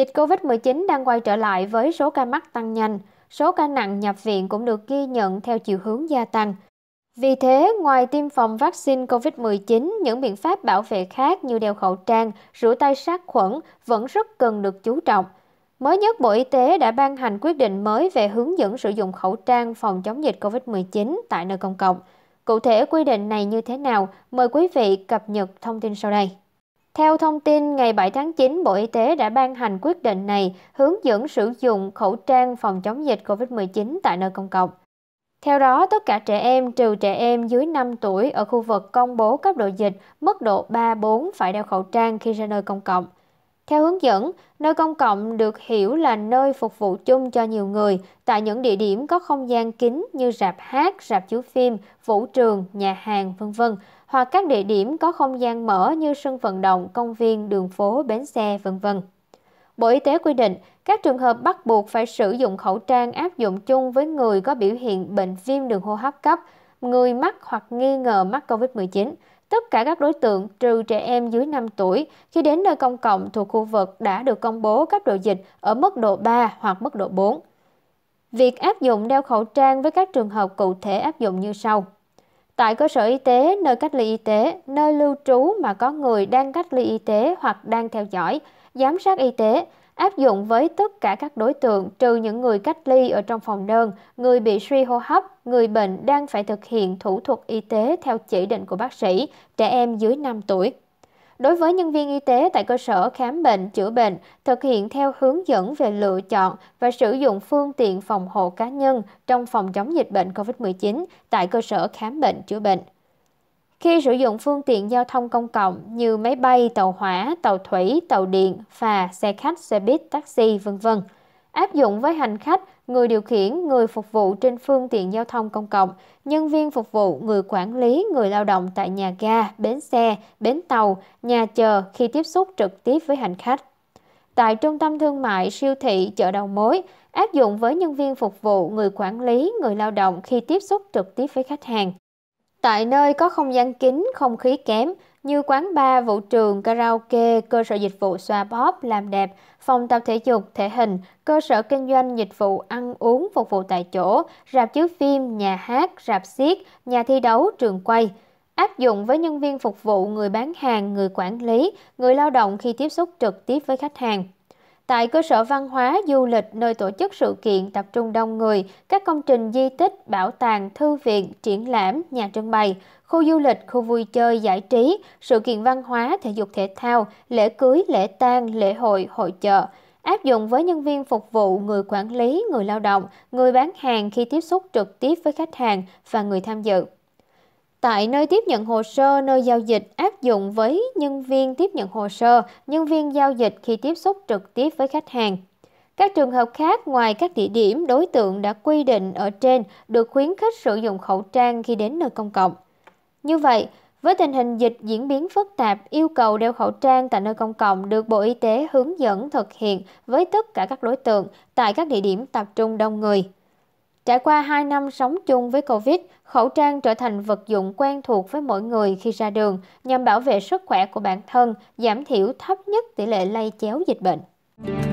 Dịch COVID-19 đang quay trở lại với số ca mắc tăng nhanh, số ca nặng nhập viện cũng được ghi nhận theo chiều hướng gia tăng. Vì thế, ngoài tiêm phòng vaccine COVID-19, những biện pháp bảo vệ khác như đeo khẩu trang, rửa tay sát khuẩn vẫn rất cần được chú trọng. Mới nhất, Bộ Y tế đã ban hành quyết định mới về hướng dẫn sử dụng khẩu trang phòng chống dịch COVID-19 tại nơi công cộng. Cụ thể quy định này như thế nào? Mời quý vị cập nhật thông tin sau đây. Theo thông tin, ngày 7 tháng 9, Bộ Y tế đã ban hành quyết định này hướng dẫn sử dụng khẩu trang phòng chống dịch COVID-19 tại nơi công cộng. Theo đó, tất cả trẻ em trừ trẻ em dưới 5 tuổi ở khu vực công bố cấp độ dịch mức độ 3-4 phải đeo khẩu trang khi ra nơi công cộng theo hướng dẫn nơi công cộng được hiểu là nơi phục vụ chung cho nhiều người tại những địa điểm có không gian kín như rạp hát rạp chiếu phim vũ trường nhà hàng v v hoặc các địa điểm có không gian mở như sân vận động công viên đường phố bến xe v v Bộ Y tế quy định các trường hợp bắt buộc phải sử dụng khẩu trang áp dụng chung với người có biểu hiện bệnh viêm đường hô hấp cấp, người mắc hoặc nghi ngờ mắc COVID-19 tất cả các đối tượng trừ trẻ em dưới năm tuổi khi đến nơi công cộng thuộc khu vực đã được công bố cấp độ dịch ở mức độ 3 hoặc mức độ 4. Việc áp dụng đeo khẩu trang với các trường hợp cụ thể áp dụng như sau. Tại cơ sở y tế, nơi cách ly y tế, nơi lưu trú mà có người đang cách ly y tế hoặc đang theo dõi, giám sát y tế, áp dụng với tất cả các đối tượng trừ những người cách ly ở trong phòng đơn, người bị suy hô hấp, người bệnh đang phải thực hiện thủ thuật y tế theo chỉ định của bác sĩ, trẻ em dưới 5 tuổi. Đối với nhân viên y tế tại cơ sở khám bệnh, chữa bệnh, thực hiện theo hướng dẫn về lựa chọn và sử dụng phương tiện phòng hộ cá nhân trong phòng chống dịch bệnh COVID-19 tại cơ sở khám bệnh, chữa bệnh khi sử dụng phương tiện giao thông công cộng như máy bay, tàu hỏa, tàu thủy, tàu điện, phà, xe khách, xe buýt, taxi, v.v. Áp dụng với hành khách, người điều khiển, người phục vụ trên phương tiện giao thông công cộng, nhân viên phục vụ, người quản lý, người lao động tại nhà ga, bến xe, bến tàu, nhà chờ khi tiếp xúc trực tiếp với hành khách. Tại trung tâm thương mại, siêu thị, chợ đầu mối, áp dụng với nhân viên phục vụ, người quản lý, người lao động khi tiếp xúc trực tiếp với khách hàng tại nơi có không gian kín không khí kém như quán bar vũ trường karaoke cơ sở dịch vụ xoa bóp làm đẹp phòng tập thể dục thể hình cơ sở kinh doanh dịch vụ ăn uống phục vụ tại chỗ rạp chiếu phim nhà hát rạp xiếc nhà thi đấu trường quay áp dụng với nhân viên phục vụ người bán hàng người quản lý người lao động khi tiếp xúc trực tiếp với khách hàng tại cơ sở văn hóa du lịch nơi tổ chức sự kiện tập trung đông người các công trình di tích bảo tàng thư viện triển lãm nhà trưng bày khu du lịch khu vui chơi giải trí sự kiện văn hóa thể dục thể thao lễ cưới lễ tang lễ hội hội chợ áp dụng với nhân viên phục vụ người quản lý người lao động người bán hàng khi tiếp xúc trực tiếp với khách hàng và người tham dự tại nơi tiếp nhận hồ sơ nơi giao dịch áp dụng với nhân viên tiếp nhận hồ sơ nhân viên giao dịch khi tiếp xúc trực tiếp với khách hàng các trường hợp khác ngoài các địa điểm đối tượng đã quy định ở trên được khuyến khích sử dụng khẩu trang khi đến nơi công cộng như vậy với tình hình dịch diễn biến phức tạp, yêu cầu đeo khẩu trang tại nơi công cộng được Bộ Y tế hướng dẫn thực hiện với tất cả các đối tượng tại các địa điểm tập trung đông người. Trải qua hai năm sống chung với Covid, khẩu trang trở thành vật dụng quen thuộc với mỗi người khi ra đường nhằm bảo vệ sức khỏe của bản thân, giảm thiểu thấp nhất tỷ lệ lây chéo dịch bệnh.